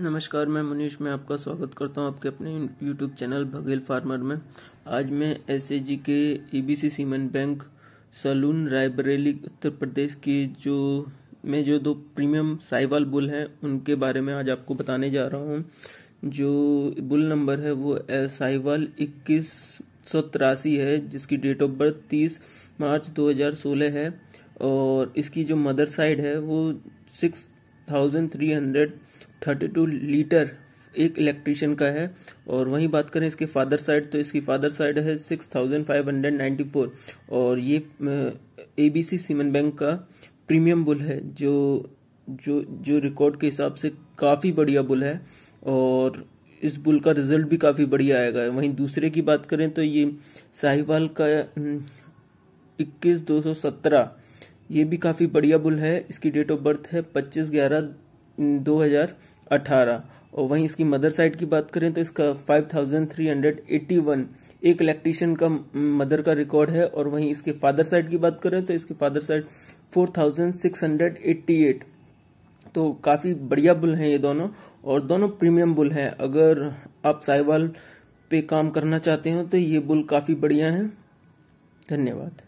नमस्कार मैं मनीष मैं आपका स्वागत करता हूं आपके अपने यूट्यूब चैनल भगेल फार्मर में आज मैं S K EBC semen bank Salon Raebareli Uttar Pradesh के जो में जो दो प्रीमियम साइवाल बुल हैं उनके बारे में आज आपको बताने जा रहा हूं जो बुल नंबर है वो साइवाल इक्कीस सौ तिरासी है जिसकी डेट ऑफ बर्थ तीस मार्च 2016 है और इसकी जो मदर साइड है वो six thousand three hundred thirty two litre एक इलेक्ट्रिशियन का है और वहीं बात करें इसके फादर साइड तो इसकी फादर साइड है six thousand five hundred ninety four और ये A B C semen bank का प्रीमियम बुल है जो जो जो रिकॉर्ड के हिसाब से काफ़ी बढ़िया बुल है और इस बुल का रिजल्ट भी काफ़ी बढ़िया आएगा वहीं दूसरे की बात करें तो ये साहिवाल का इक्कीस दो सौ सत्रह ये भी काफ़ी बढ़िया बुल है इसकी डेट ऑफ बर्थ है पच्चीस ग्यारह दो हज़ार अठारह और वहीं इसकी मदर साइड की बात करें तो इसका five thousand three hundred eighty one एक इलेक्ट्रिशियन का मदर का रिकॉर्ड है और वहीं इसके फादर साइड की बात करें तो इसके father side four thousand six hundred eighty eight तो काफ़ी बढ़िया बुल हैं ये दोनों और दोनों प्रीमियम बुल हैं अगर आप साइबाल पे काम करना चाहते हो तो ये बुल काफ़ी बढ़िया है धन्यवाद